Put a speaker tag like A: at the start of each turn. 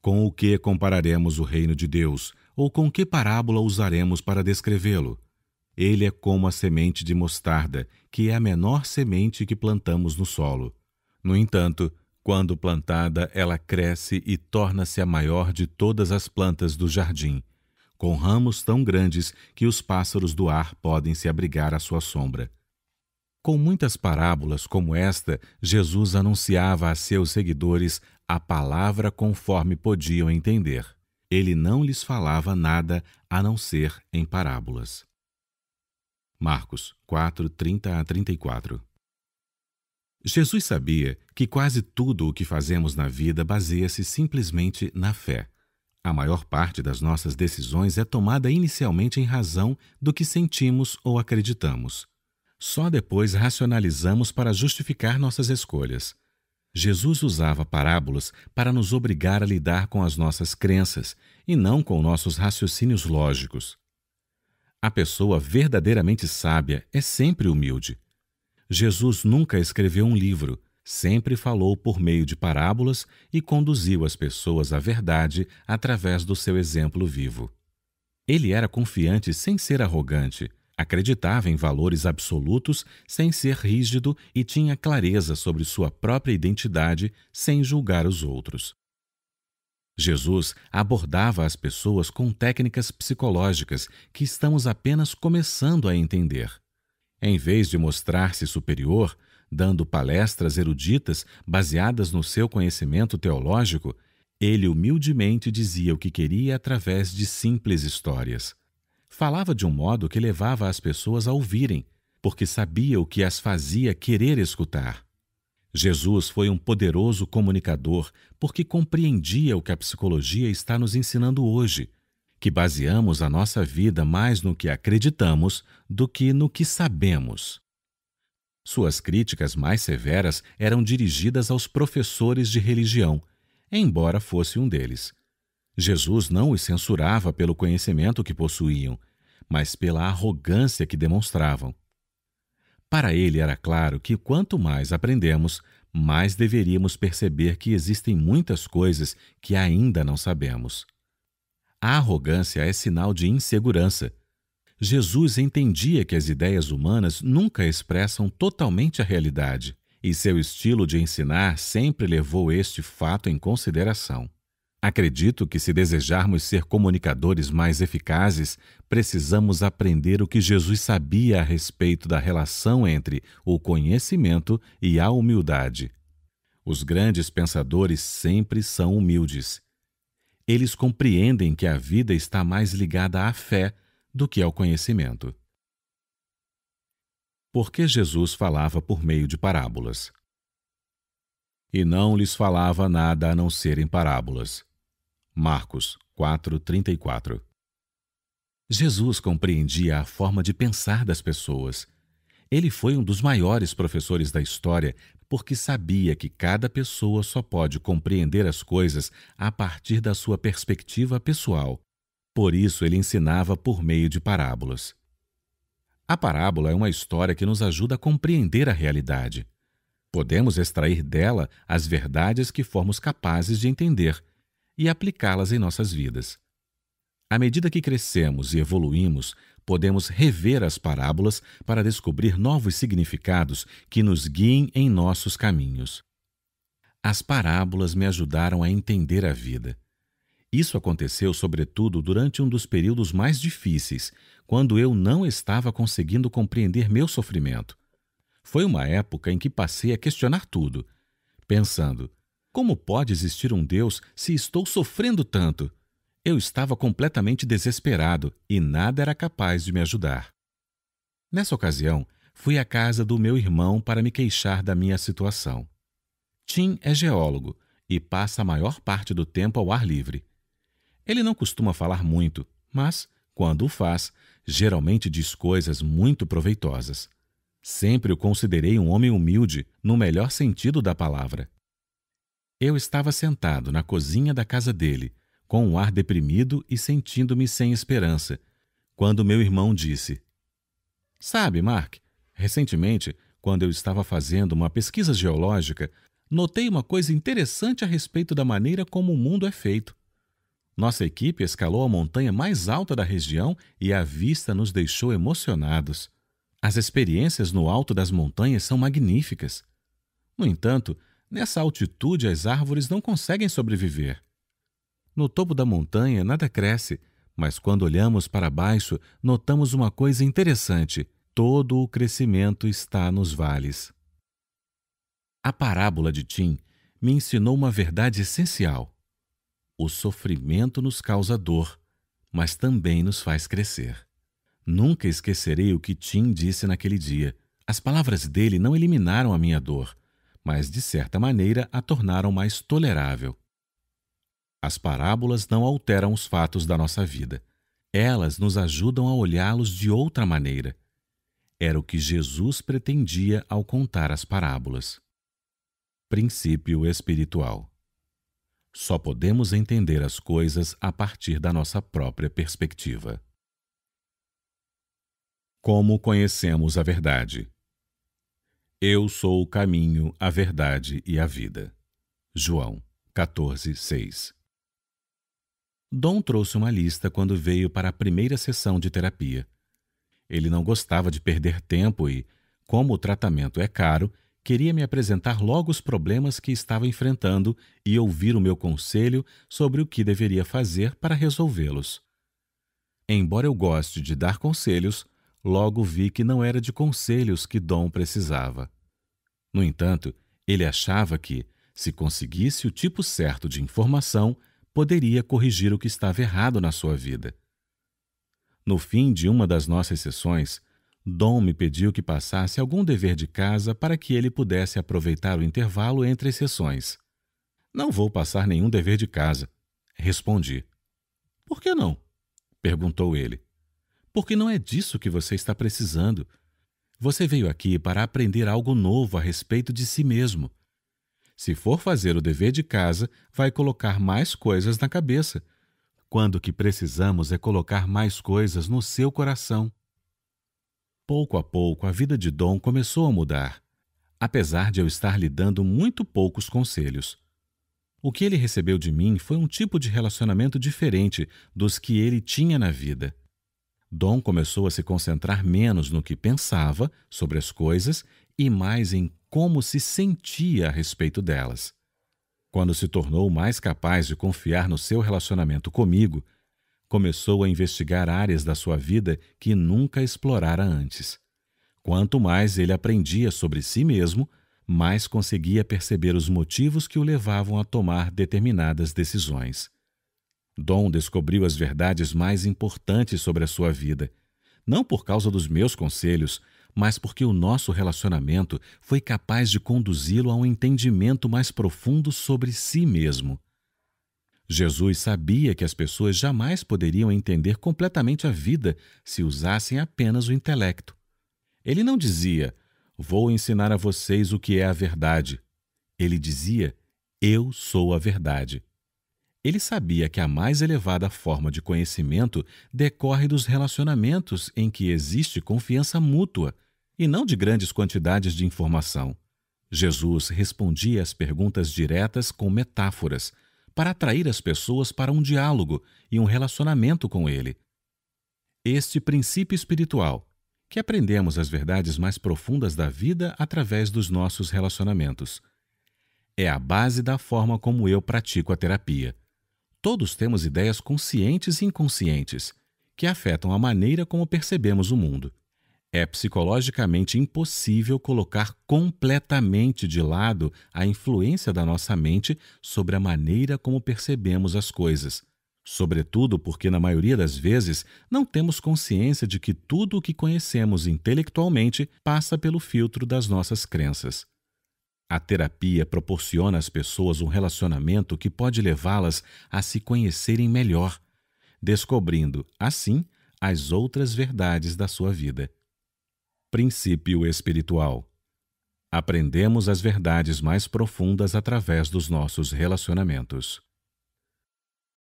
A: Com o que compararemos o reino de Deus, ou com que parábola usaremos para descrevê-lo? Ele é como a semente de mostarda, que é a menor semente que plantamos no solo. No entanto, quando plantada, ela cresce e torna-se a maior de todas as plantas do jardim, com ramos tão grandes que os pássaros do ar podem se abrigar à sua sombra. Com muitas parábolas como esta, Jesus anunciava a seus seguidores a palavra conforme podiam entender. Ele não lhes falava nada a não ser em parábolas. Marcos 4, 30 a 34 Jesus sabia que quase tudo o que fazemos na vida baseia-se simplesmente na fé. A maior parte das nossas decisões é tomada inicialmente em razão do que sentimos ou acreditamos. Só depois racionalizamos para justificar nossas escolhas. Jesus usava parábolas para nos obrigar a lidar com as nossas crenças e não com nossos raciocínios lógicos. A pessoa verdadeiramente sábia é sempre humilde. Jesus nunca escreveu um livro, sempre falou por meio de parábolas e conduziu as pessoas à verdade através do seu exemplo vivo. Ele era confiante sem ser arrogante, Acreditava em valores absolutos sem ser rígido e tinha clareza sobre sua própria identidade sem julgar os outros. Jesus abordava as pessoas com técnicas psicológicas que estamos apenas começando a entender. Em vez de mostrar-se superior, dando palestras eruditas baseadas no seu conhecimento teológico, ele humildemente dizia o que queria através de simples histórias. Falava de um modo que levava as pessoas a ouvirem, porque sabia o que as fazia querer escutar. Jesus foi um poderoso comunicador porque compreendia o que a psicologia está nos ensinando hoje, que baseamos a nossa vida mais no que acreditamos do que no que sabemos. Suas críticas mais severas eram dirigidas aos professores de religião, embora fosse um deles. Jesus não os censurava pelo conhecimento que possuíam, mas pela arrogância que demonstravam. Para ele era claro que quanto mais aprendemos, mais deveríamos perceber que existem muitas coisas que ainda não sabemos. A arrogância é sinal de insegurança. Jesus entendia que as ideias humanas nunca expressam totalmente a realidade, e seu estilo de ensinar sempre levou este fato em consideração. Acredito que, se desejarmos ser comunicadores mais eficazes, precisamos aprender o que Jesus sabia a respeito da relação entre o conhecimento e a humildade. Os grandes pensadores sempre são humildes. Eles compreendem que a vida está mais ligada à fé do que ao conhecimento. Por que Jesus falava por meio de parábolas? E não lhes falava nada a não ser em parábolas Marcos 4:34. Jesus compreendia a forma de pensar das pessoas. Ele foi um dos maiores professores da história porque sabia que cada pessoa só pode compreender as coisas a partir da sua perspectiva pessoal. Por isso, ele ensinava por meio de parábolas. A parábola é uma história que nos ajuda a compreender a realidade. Podemos extrair dela as verdades que formos capazes de entender, e aplicá-las em nossas vidas. À medida que crescemos e evoluímos, podemos rever as parábolas para descobrir novos significados que nos guiem em nossos caminhos. As parábolas me ajudaram a entender a vida. Isso aconteceu, sobretudo, durante um dos períodos mais difíceis, quando eu não estava conseguindo compreender meu sofrimento. Foi uma época em que passei a questionar tudo, pensando: como pode existir um Deus se estou sofrendo tanto? Eu estava completamente desesperado e nada era capaz de me ajudar. Nessa ocasião, fui à casa do meu irmão para me queixar da minha situação. Tim é geólogo e passa a maior parte do tempo ao ar livre. Ele não costuma falar muito, mas, quando o faz, geralmente diz coisas muito proveitosas. Sempre o considerei um homem humilde, no melhor sentido da palavra. Eu estava sentado na cozinha da casa dele, com um ar deprimido e sentindo-me sem esperança, quando meu irmão disse: Sabe, Mark, recentemente, quando eu estava fazendo uma pesquisa geológica, notei uma coisa interessante a respeito da maneira como o mundo é feito. Nossa equipe escalou a montanha mais alta da região e a vista nos deixou emocionados. As experiências no alto das montanhas são magníficas. No entanto, Nessa altitude, as árvores não conseguem sobreviver. No topo da montanha, nada cresce, mas quando olhamos para baixo, notamos uma coisa interessante: todo o crescimento está nos vales. A parábola de Tim me ensinou uma verdade essencial. O sofrimento nos causa dor, mas também nos faz crescer. Nunca esquecerei o que Tim disse naquele dia. As palavras dele não eliminaram a minha dor, mas de certa maneira a tornaram mais tolerável. As parábolas não alteram os fatos da nossa vida. Elas nos ajudam a olhá-los de outra maneira. Era o que Jesus pretendia ao contar as parábolas. Princípio espiritual. Só podemos entender as coisas a partir da nossa própria perspectiva. Como conhecemos a verdade? Eu sou o caminho, a verdade e a vida. João 14, 6 Dom trouxe uma lista quando veio para a primeira sessão de terapia. Ele não gostava de perder tempo e, como o tratamento é caro, queria me apresentar logo os problemas que estava enfrentando e ouvir o meu conselho sobre o que deveria fazer para resolvê-los. Embora eu goste de dar conselhos, Logo vi que não era de conselhos que Dom precisava. No entanto, ele achava que, se conseguisse o tipo certo de informação, poderia corrigir o que estava errado na sua vida. No fim de uma das nossas sessões, Dom me pediu que passasse algum dever de casa para que ele pudesse aproveitar o intervalo entre as sessões. Não vou passar nenhum dever de casa, respondi. Por que não? perguntou ele porque não é disso que você está precisando. Você veio aqui para aprender algo novo a respeito de si mesmo. Se for fazer o dever de casa, vai colocar mais coisas na cabeça, quando o que precisamos é colocar mais coisas no seu coração. Pouco a pouco, a vida de Dom começou a mudar, apesar de eu estar lhe dando muito poucos conselhos. O que ele recebeu de mim foi um tipo de relacionamento diferente dos que ele tinha na vida. Dom começou a se concentrar menos no que pensava sobre as coisas e mais em como se sentia a respeito delas. Quando se tornou mais capaz de confiar no seu relacionamento comigo, começou a investigar áreas da sua vida que nunca explorara antes. Quanto mais ele aprendia sobre si mesmo, mais conseguia perceber os motivos que o levavam a tomar determinadas decisões. Dom descobriu as verdades mais importantes sobre a sua vida, não por causa dos meus conselhos, mas porque o nosso relacionamento foi capaz de conduzi-lo a um entendimento mais profundo sobre si mesmo. Jesus sabia que as pessoas jamais poderiam entender completamente a vida se usassem apenas o intelecto. Ele não dizia, Vou ensinar a vocês o que é a verdade. Ele dizia, Eu sou a verdade. Ele sabia que a mais elevada forma de conhecimento decorre dos relacionamentos em que existe confiança mútua e não de grandes quantidades de informação. Jesus respondia às perguntas diretas com metáforas para atrair as pessoas para um diálogo e um relacionamento com ele. Este princípio espiritual, que aprendemos as verdades mais profundas da vida através dos nossos relacionamentos, é a base da forma como eu pratico a terapia. Todos temos ideias conscientes e inconscientes, que afetam a maneira como percebemos o mundo. É psicologicamente impossível colocar completamente de lado a influência da nossa mente sobre a maneira como percebemos as coisas, sobretudo porque, na maioria das vezes, não temos consciência de que tudo o que conhecemos intelectualmente passa pelo filtro das nossas crenças. A terapia proporciona às pessoas um relacionamento que pode levá-las a se conhecerem melhor, descobrindo, assim, as outras verdades da sua vida. Princípio espiritual: Aprendemos as verdades mais profundas através dos nossos relacionamentos.